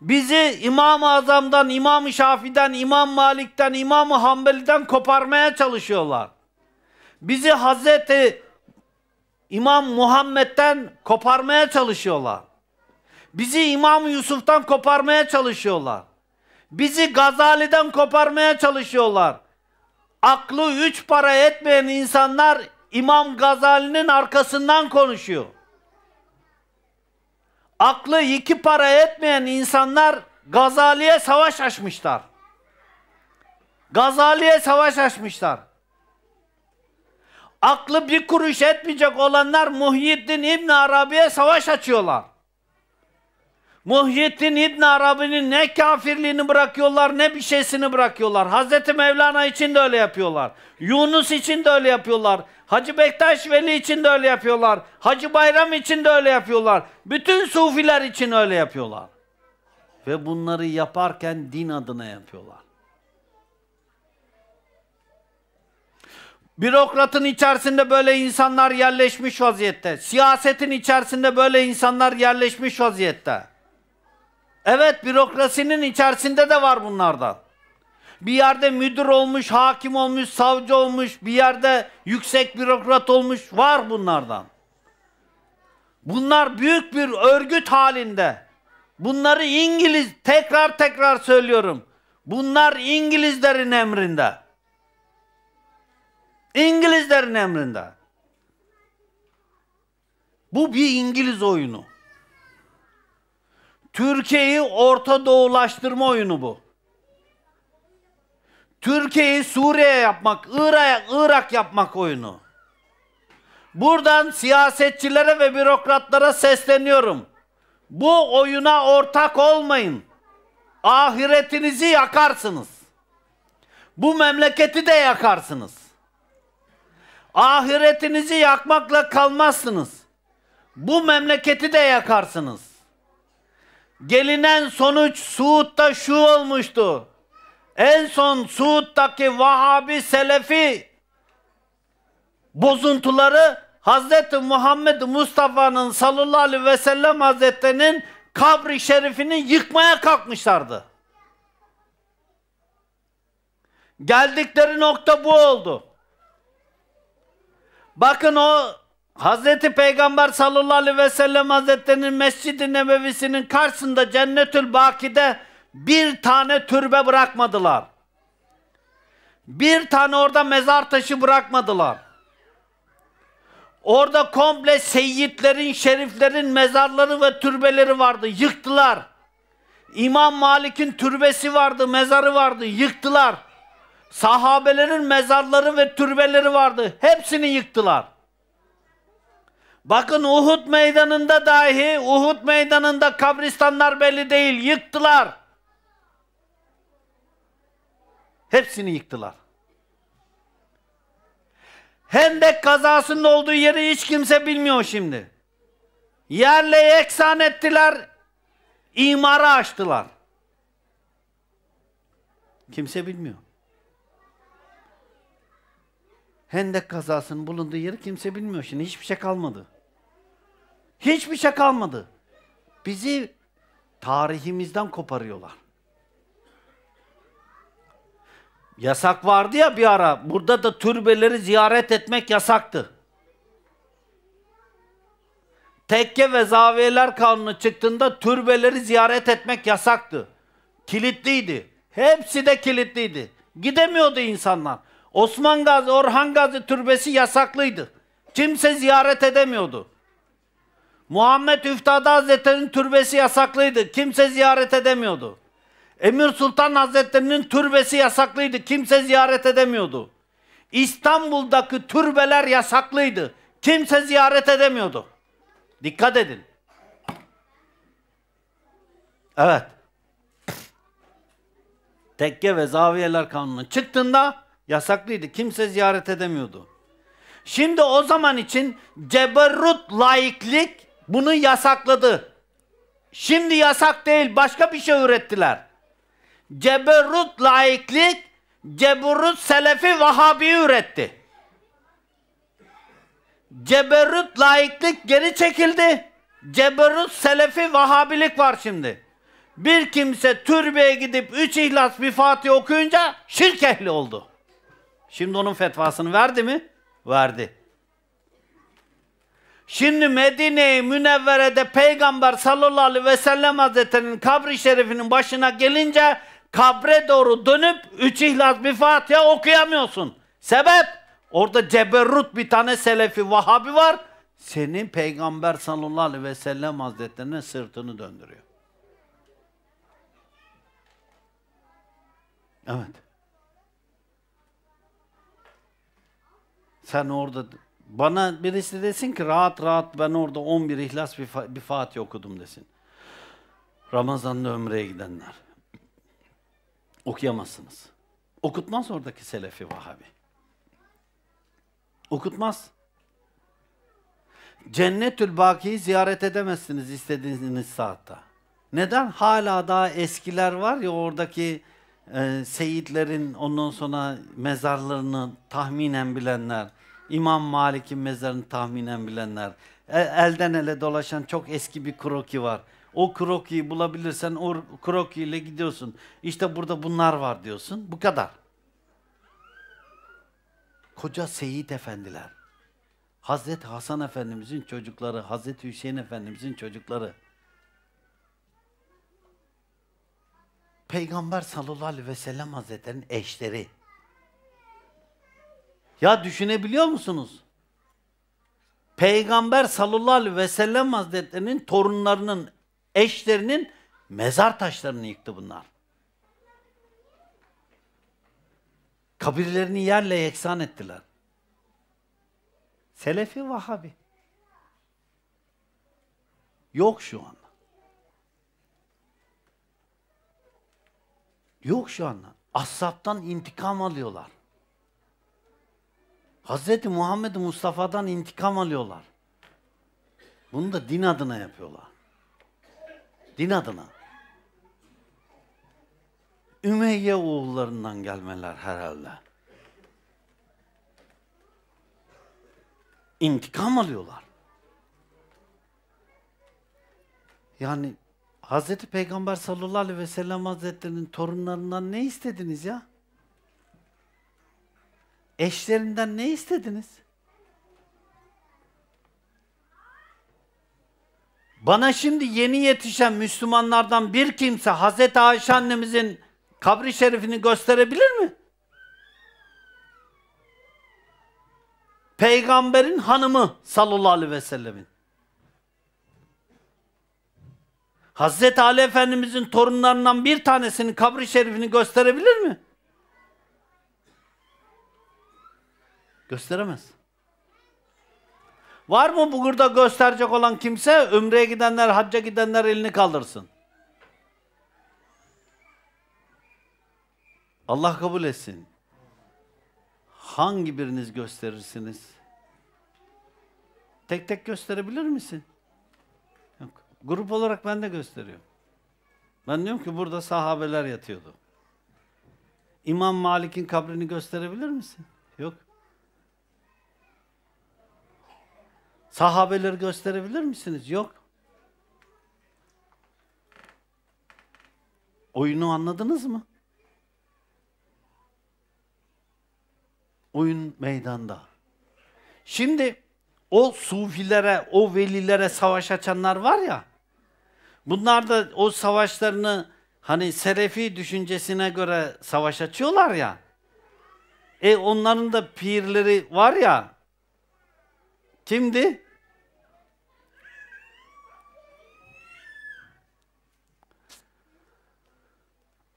Bizi İmam-ı Azam'dan, İmam-ı Şafi'den, İmam Malik'ten, İmam-ı Hanbeli'den koparmaya çalışıyorlar. Bizi Hazreti İmam Muhammed'den koparmaya çalışıyorlar. Bizi İmam Yusuf'tan koparmaya çalışıyorlar. Bizi Gazali'den koparmaya çalışıyorlar. Aklı üç para etmeyen insanlar İmam Gazali'nin arkasından konuşuyor. Aklı iki para etmeyen insanlar Gazali'ye savaş açmışlar. Gazali'ye savaş açmışlar aklı bir kuruş etmeyecek olanlar Muhyiddin İbn Arabi'ye savaş açıyorlar. Muhyiddin İbn Arabi'nin ne kafirliğini bırakıyorlar ne bir şeysini bırakıyorlar. Hazreti Mevlana için de öyle yapıyorlar. Yunus için de öyle yapıyorlar. Hacı Bektaş Veli için de öyle yapıyorlar. Hacı Bayram için de öyle yapıyorlar. Bütün sufiler için öyle yapıyorlar. Ve bunları yaparken din adına yapıyorlar. Bürokratın içerisinde böyle insanlar yerleşmiş vaziyette. Siyasetin içerisinde böyle insanlar yerleşmiş vaziyette. Evet bürokrasinin içerisinde de var bunlardan. Bir yerde müdür olmuş, hakim olmuş, savcı olmuş, bir yerde yüksek bürokrat olmuş var bunlardan. Bunlar büyük bir örgüt halinde. Bunları İngiliz tekrar tekrar söylüyorum. Bunlar İngilizlerin emrinde. İngilizlerin emrinde. Bu bir İngiliz oyunu. Türkiye'yi Orta Doğulaştırma oyunu bu. Türkiye'yi Suriye yapmak, Irak, Irak yapmak oyunu. Buradan siyasetçilere ve bürokratlara sesleniyorum. Bu oyuna ortak olmayın. Ahiretinizi yakarsınız. Bu memleketi de yakarsınız. Ahiretinizi yakmakla kalmazsınız. Bu memleketi de yakarsınız. Gelinen sonuç Suud'da şu olmuştu. En son Suud'daki Vahabi Selefi bozuntuları Hazreti Muhammed Mustafa'nın sallallahu aleyhi ve sellem hazretlerinin kabri şerifini yıkmaya kalkmışlardı. Geldikleri nokta bu oldu. Bakın o Hazreti Peygamber sallallahu aleyhi ve sellem Hazretleri'nin Mescid-i Nebevisinin karşısında Cennetül Baki'de bir tane türbe bırakmadılar. Bir tane orada mezar taşı bırakmadılar. Orada komple seyyidlerin, şeriflerin mezarları ve türbeleri vardı. Yıktılar. İmam Malik'in türbesi vardı, mezarı vardı. Yıktılar. Sahabelerin mezarları ve türbeleri vardı. Hepsini yıktılar. Bakın Uhud meydanında dahi Uhud meydanında kabristanlar belli değil. Yıktılar. Hepsini yıktılar. Hendek kazasının olduğu yeri hiç kimse bilmiyor şimdi. Yerle eksan ettiler, imara açtılar. Kimse bilmiyor. Hendek kazasının bulunduğu yeri kimse bilmiyor şimdi. Hiçbir şey kalmadı. Hiçbir şey kalmadı. Bizi tarihimizden koparıyorlar. Yasak vardı ya bir ara. Burada da türbeleri ziyaret etmek yasaktı. Tekke ve zaviyeler kanunu çıktığında türbeleri ziyaret etmek yasaktı. Kilitliydi. Hepsi de kilitliydi. Gidemiyordu insanlar. Osman Gazi, Orhan Gazi türbesi yasaklıydı. Kimse ziyaret edemiyordu. Muhammed Üftada Hazretleri'nin türbesi yasaklıydı. Kimse ziyaret edemiyordu. Emir Sultan Hazretleri'nin türbesi yasaklıydı. Kimse ziyaret edemiyordu. İstanbul'daki türbeler yasaklıydı. Kimse ziyaret edemiyordu. Dikkat edin. Evet. Tekke ve zaviyeler kanunu çıktığında Yasaklıydı. Kimse ziyaret edemiyordu. Şimdi o zaman için ceberrut laiklik bunu yasakladı. Şimdi yasak değil başka bir şey ürettiler. Ceberrut laiklik ceberrut selefi vahabi üretti. Ceberrut laiklik geri çekildi. Ceberrut selefi vahabilik var şimdi. Bir kimse türbeye gidip üç ihlas bir Fatih okuyunca şirk ehli oldu. Şimdi onun fetvasını verdi mi? Verdi. Şimdi Medine-i Münevvere'de Peygamber sallallahu aleyhi ve sellem hazretlerinin kabri şerifinin başına gelince kabre doğru dönüp üç ihlas bir Fatiha okuyamıyorsun. Sebep? Orada ceberrut bir tane selefi Vahabi var. Senin Peygamber sallallahu aleyhi ve sellem hazretlerinin sırtını döndürüyor. Evet. Sen orada bana birisi desin ki rahat rahat ben orada 11 ihlas bir, bir Fatih okudum desin. Ramazan'da ömreye gidenler. Okuyamazsınız. Okutmaz oradaki Selefi Vahabi. Okutmaz. Cennetül Baki'yi ziyaret edemezsiniz istediğiniz saatte. Neden? Hala daha eskiler var ya oradaki e, seyitlerin ondan sonra mezarlarını tahminen bilenler, İmam Malik'in mezarını tahminen bilenler, e, elden ele dolaşan çok eski bir kroki var. O krokiyi bulabilirsen o krokiyle gidiyorsun. İşte burada bunlar var diyorsun. Bu kadar. Koca Seyit Efendiler. Hazreti Hasan Efendimizin çocukları, Hazreti Hüseyin Efendimizin çocukları. Peygamber sallallahu aleyhi ve sellem Hazretleri'nin eşleri. Ya düşünebiliyor musunuz? Peygamber sallallahu aleyhi ve sellem Hazretleri'nin torunlarının, eşlerinin mezar taşlarını yıktı bunlar. Kabirlerini yerle yeksan ettiler. Selefi Vahabi. Yok şu an. Yok şu anda. Ashabtan intikam alıyorlar. Hazreti Muhammed Mustafa'dan intikam alıyorlar. Bunu da din adına yapıyorlar. Din adına. Ümeyye oğullarından gelmeler herhalde. İntikam alıyorlar. Yani Hazreti Peygamber sallallahu aleyhi ve sellem hazretlerinin torunlarından ne istediniz ya? Eşlerinden ne istediniz? Bana şimdi yeni yetişen Müslümanlardan bir kimse Hz. Ayşe annemizin kabri şerifini gösterebilir mi? Peygamberin hanımı sallallahu aleyhi ve sellemin. Hazreti Ali Efendimizin torunlarından bir tanesinin kabri şerifini gösterebilir mi? Gösteremez. Var mı bu burada gösterecek olan kimse? Ömreye gidenler, hacca gidenler elini kaldırsın. Allah kabul etsin. Hangi biriniz gösterirsiniz? Tek tek gösterebilir misin? Grup olarak ben de gösteriyorum. Ben diyorum ki burada sahabeler yatıyordu. İmam Malik'in kabrini gösterebilir misin? Yok. Sahabeleri gösterebilir misiniz? Yok. Oyunu anladınız mı? Oyun meydanda. Şimdi o sufilere, o velilere savaş açanlar var ya, Bunlar da o savaşlarını hani Selefi düşüncesine göre savaş açıyorlar ya. E onların da pirleri var ya. Kimdi?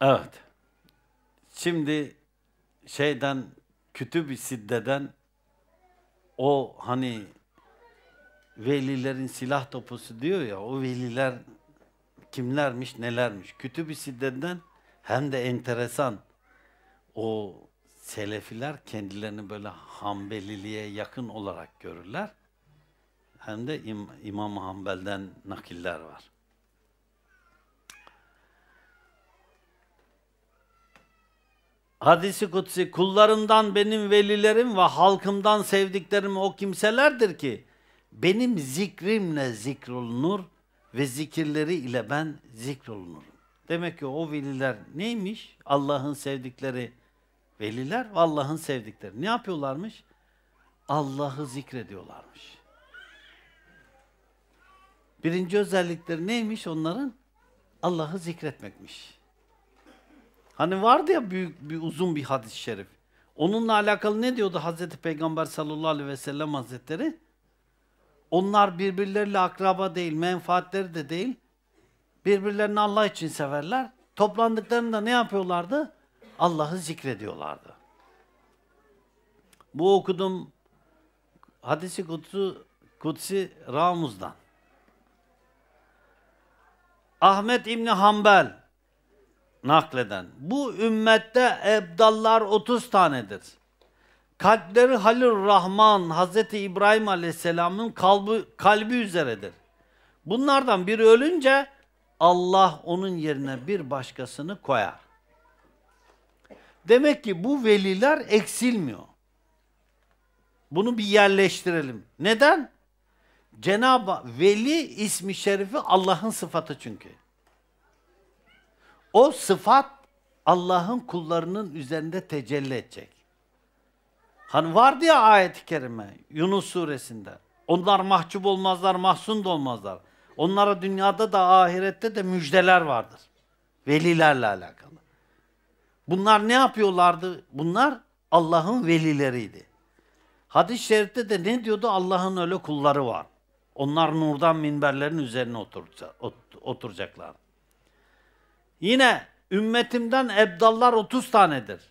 Evet. Şimdi şeyden kütüb siddeden o hani velilerin silah topusu diyor ya o veliler kimlermiş, nelermiş. Kütüb-i hem de enteresan o selefiler kendilerini böyle hanbeliliğe yakın olarak görürler. Hem de İm İmam Hanbel'den nakiller var. Hadisi kutsi kullarımdan benim velilerim ve halkımdan sevdiklerim o kimselerdir ki benim zikrimle zikrolunur, ve zikirleri ile ben zikrolunurum. Demek ki o veliler neymiş? Allah'ın sevdikleri veliler ve Allah'ın sevdikleri. Ne yapıyorlarmış? Allah'ı zikrediyorlarmış. Birinci özellikleri neymiş onların? Allah'ı zikretmekmiş. Hani vardı ya büyük bir uzun bir hadis-i şerif. Onunla alakalı ne diyordu Hazreti Peygamber sallallahu aleyhi ve sellem Hazretleri? Onlar birbirleriyle akraba değil, menfaatleri de değil. Birbirlerini Allah için severler. Toplandıklarında ne yapıyorlardı? Allah'ı zikrediyorlardı. Bu okudum hadisi kutsu, kutsi Ramuz'dan. Ahmet İbni Hanbel nakleden. Bu ümmette ebdallar 30 tanedir kalpleri Halil Rahman Hazreti İbrahim Aleyhisselam'ın kalbi, kalbi üzeredir. Bunlardan biri ölünce Allah onun yerine bir başkasını koyar. Demek ki bu veliler eksilmiyor. Bunu bir yerleştirelim. Neden? Cenab-ı Veli ismi şerifi Allah'ın sıfatı çünkü. O sıfat Allah'ın kullarının üzerinde tecelli edecek. Hani vardı ya ayet-i kerime Yunus suresinde. Onlar mahcup olmazlar, mahzun da olmazlar. Onlara dünyada da ahirette de müjdeler vardır. Velilerle alakalı. Bunlar ne yapıyorlardı? Bunlar Allah'ın velileriydi. Hadis-i şerifte de ne diyordu? Allah'ın öyle kulları var. Onlar nurdan minberlerin üzerine oturacaklar. Yine ümmetimden ebdallar 30 tanedir.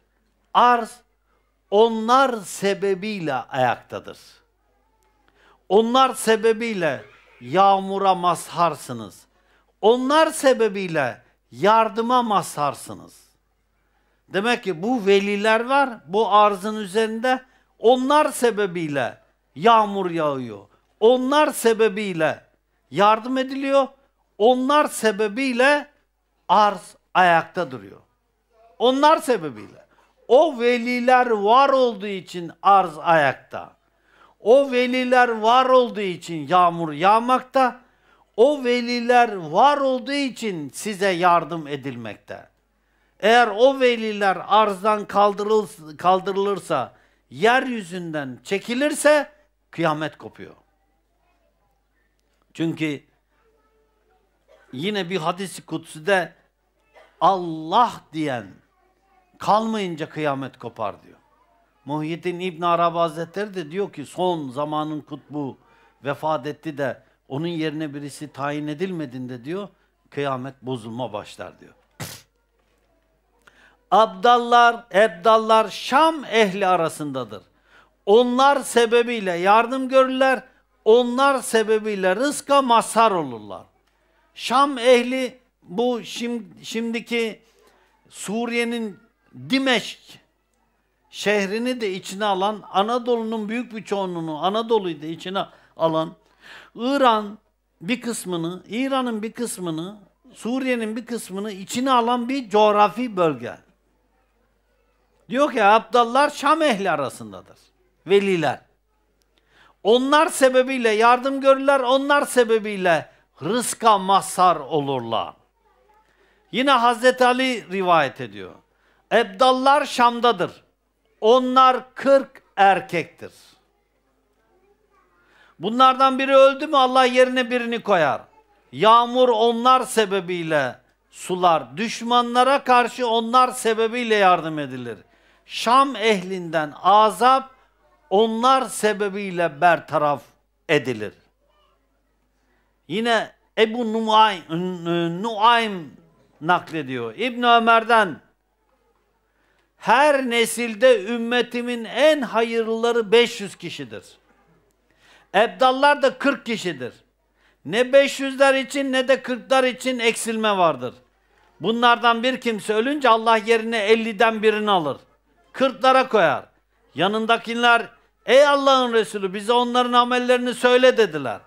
Arz, onlar sebebiyle ayaktadır. Onlar sebebiyle yağmura mazharsınız. Onlar sebebiyle yardıma mazharsınız. Demek ki bu veliler var, bu arzın üzerinde onlar sebebiyle yağmur yağıyor. Onlar sebebiyle yardım ediliyor. Onlar sebebiyle arz ayakta duruyor. Onlar sebebiyle. O veliler var olduğu için arz ayakta. O veliler var olduğu için yağmur yağmakta. O veliler var olduğu için size yardım edilmekte. Eğer o veliler arzdan kaldırılırsa, kaldırılırsa yeryüzünden çekilirse kıyamet kopuyor. Çünkü yine bir hadisi kutsuda Allah diyen Kalmayınca kıyamet kopar diyor. Muhyiddin İbn Arabi Hazretleri de diyor ki son zamanın kutbu vefat etti de onun yerine birisi tayin edilmediğinde diyor kıyamet bozulma başlar diyor. Abdallar, ebdallar Şam ehli arasındadır. Onlar sebebiyle yardım görürler, onlar sebebiyle rızka mazhar olurlar. Şam ehli bu şimdiki Suriye'nin Dimeşk şehrini de içine alan, Anadolu'nun büyük bir çoğunluğunu, Anadolu'yu da içine alan, İran bir kısmını, İran'ın bir kısmını, Suriye'nin bir kısmını içine alan bir coğrafi bölge. Diyor ki Abdallar Şam ehli arasındadır. Veliler. Onlar sebebiyle yardım görürler, onlar sebebiyle rızka mazhar olurlar. Yine Hazreti Ali rivayet ediyor. Ebdallar Şam'dadır. Onlar kırk erkektir. Bunlardan biri öldü mü Allah yerine birini koyar. Yağmur onlar sebebiyle sular. Düşmanlara karşı onlar sebebiyle yardım edilir. Şam ehlinden azap onlar sebebiyle bertaraf edilir. Yine Ebu Nuaym, Nuaym naklediyor. İbn Ömer'den her nesilde ümmetimin en hayırlıları 500 kişidir. Ebdallar da 40 kişidir. Ne 500'ler için ne de 40'lar için eksilme vardır. Bunlardan bir kimse ölünce Allah yerine 50'den birini alır. 40'lara koyar. Yanındakiler ey Allah'ın Resulü bize onların amellerini söyle dediler.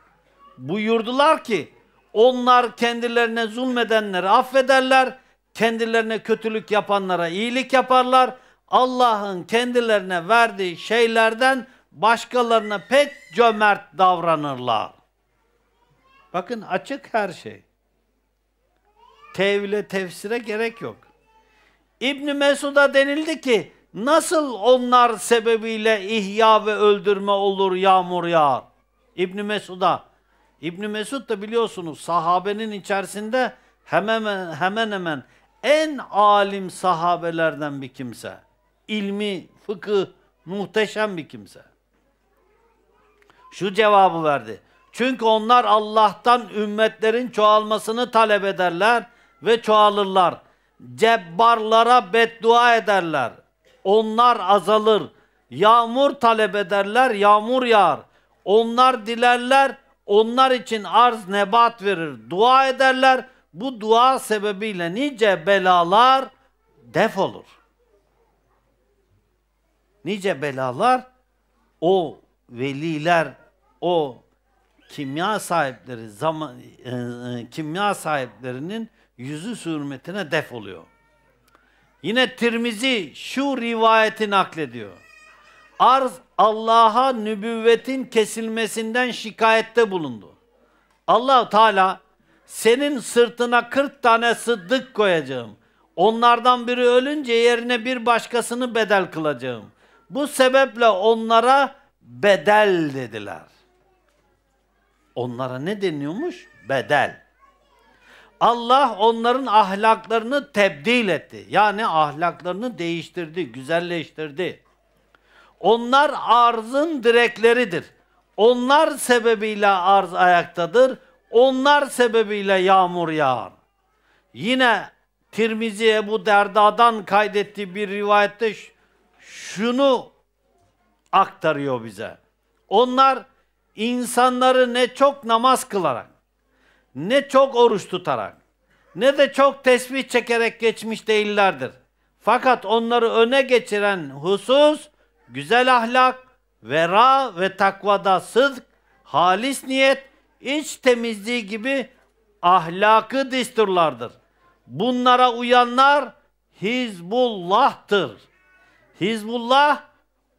Buyurdular ki onlar kendilerine zulmedenleri affederler Kendilerine kötülük yapanlara iyilik yaparlar. Allah'ın kendilerine verdiği şeylerden başkalarına pek cömert davranırlar. Bakın açık her şey. Tevhile tefsire gerek yok. İbn Mesud'a denildi ki nasıl onlar sebebiyle ihya ve öldürme olur yağmur yağar? İbn Mesud'a. İbn Mesud da biliyorsunuz sahabenin içerisinde hemen hemen hemen en alim sahabelerden bir kimse. İlmi, fıkı muhteşem bir kimse. Şu cevabı verdi. Çünkü onlar Allah'tan ümmetlerin çoğalmasını talep ederler ve çoğalırlar. Cebbarlara beddua ederler. Onlar azalır. Yağmur talep ederler, yağmur yağar. Onlar dilerler, onlar için arz nebat verir. Dua ederler, bu dua sebebiyle nice belalar def olur. Nice belalar o veliler, o kimya sahipleri, zaman, e, e kimya sahiplerinin yüzü sürmetine def oluyor. Yine Tirmizi şu rivayeti naklediyor. Arz Allah'a nübüvvetin kesilmesinden şikayette bulundu. allah Teala senin sırtına 40 tane sıddık koyacağım. Onlardan biri ölünce yerine bir başkasını bedel kılacağım. Bu sebeple onlara bedel dediler. Onlara ne deniyormuş? Bedel. Allah onların ahlaklarını tebdil etti. Yani ahlaklarını değiştirdi, güzelleştirdi. Onlar arzın direkleridir. Onlar sebebiyle arz ayaktadır. Onlar sebebiyle yağmur yağar. Yine Tirmizi Ebu Derda'dan kaydettiği bir rivayette şunu aktarıyor bize. Onlar insanları ne çok namaz kılarak, ne çok oruç tutarak, ne de çok tesbih çekerek geçmiş değillerdir. Fakat onları öne geçiren husus, güzel ahlak, vera ve takvada sıdk, halis niyet iç temizliği gibi ahlakı disturlardır. Bunlara uyanlar Hizbullah'tır. Hizbullah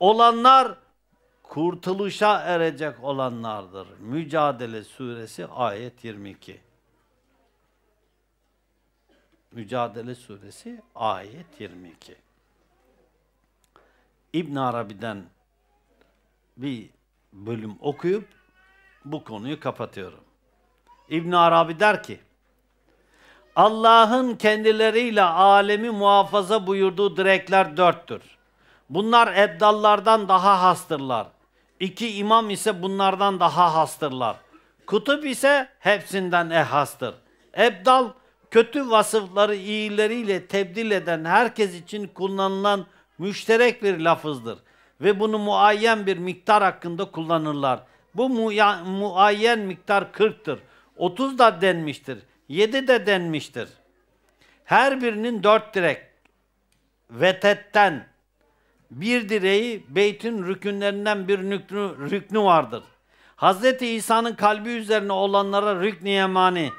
olanlar kurtuluşa erecek olanlardır. Mücadele suresi ayet 22. Mücadele suresi ayet 22. İbn Arabi'den bir bölüm okuyup bu konuyu kapatıyorum. İbn Arabi der ki, Allah'ın kendileriyle alemi muhafaza buyurduğu direkler dörttür. Bunlar ebdallardan daha hastırlar. İki imam ise bunlardan daha hastırlar. Kutup ise hepsinden ehastır. Ebdal, kötü vasıfları iyileriyle tebdil eden herkes için kullanılan müşterek bir lafızdır. Ve bunu muayyen bir miktar hakkında kullanırlar. Bu muya, muayyen miktar 40'tır. 30 da denmiştir. 7 de denmiştir. Her birinin 4 direk vetetten bir direği beytin rükünlerinden bir rüknü, rüknü vardır. Hz. İsa'nın kalbi üzerine olanlara rükni yemani,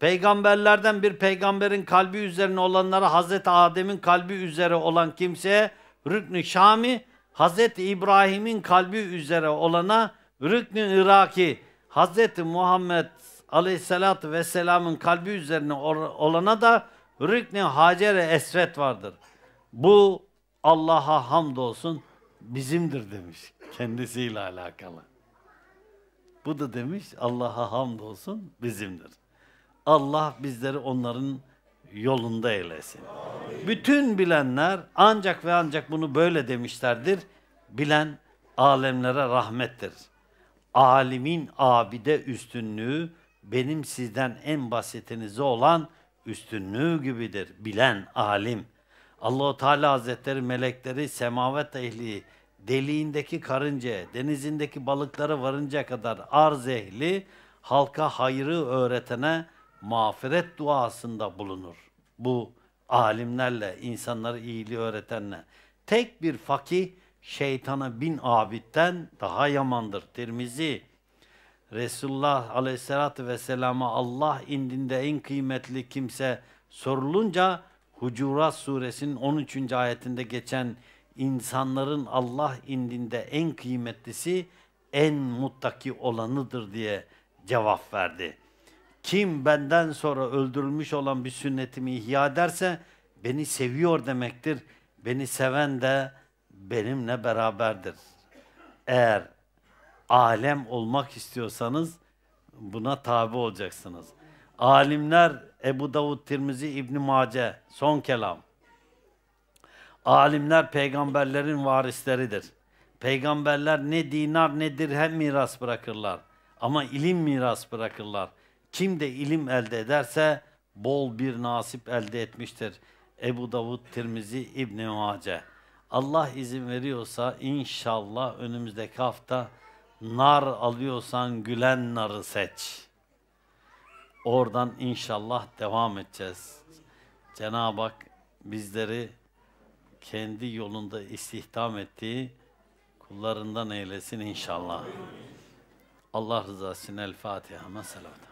peygamberlerden bir peygamberin kalbi üzerine olanlara Hz. Adem'in kalbi üzere olan kimseye rükni şami, Hz. İbrahim'in kalbi üzere olana Rüknü Iraki Hazreti Muhammed Aleyhisselatü Vesselam'ın kalbi üzerine olana da Rüknü Hacer-i Esvet vardır. Bu Allah'a hamdolsun bizimdir demiş kendisiyle alakalı. Bu da demiş Allah'a hamdolsun bizimdir. Allah bizleri onların yolunda eylesin. Bütün bilenler ancak ve ancak bunu böyle demişlerdir. Bilen alemlere rahmettir alimin abide üstünlüğü benim sizden en basitinize olan üstünlüğü gibidir. Bilen alim. Allahu Teala Hazretleri melekleri semavet ehli deliğindeki karınca, denizindeki balıklara varınca kadar arz ehli halka hayrı öğretene mağfiret duasında bulunur. Bu alimlerle, insanları iyiliği öğretenle. Tek bir fakih şeytana bin abitten daha yamandır. Tirmizi Resulullah aleyhissalatü vesselama Allah indinde en kıymetli kimse sorulunca Hucurat suresinin 13. ayetinde geçen insanların Allah indinde en kıymetlisi en muttaki olanıdır diye cevap verdi. Kim benden sonra öldürülmüş olan bir sünnetimi ihya ederse beni seviyor demektir. Beni seven de benimle beraberdir. Eğer alem olmak istiyorsanız buna tabi olacaksınız. Alimler Ebu Davud Tirmizi İbn Mace son kelam. Alimler peygamberlerin varisleridir. Peygamberler ne dinar ne dirhem miras bırakırlar ama ilim miras bırakırlar. Kim de ilim elde ederse bol bir nasip elde etmiştir. Ebu Davud Tirmizi İbn Mace. Allah izin veriyorsa inşallah önümüzdeki hafta nar alıyorsan gülen narı seç. Oradan inşallah devam edeceğiz. Cenab-ı Hak bizleri kendi yolunda istihdam ettiği kullarından eylesin inşallah. Allah rızası için El Fatiha. Mesela.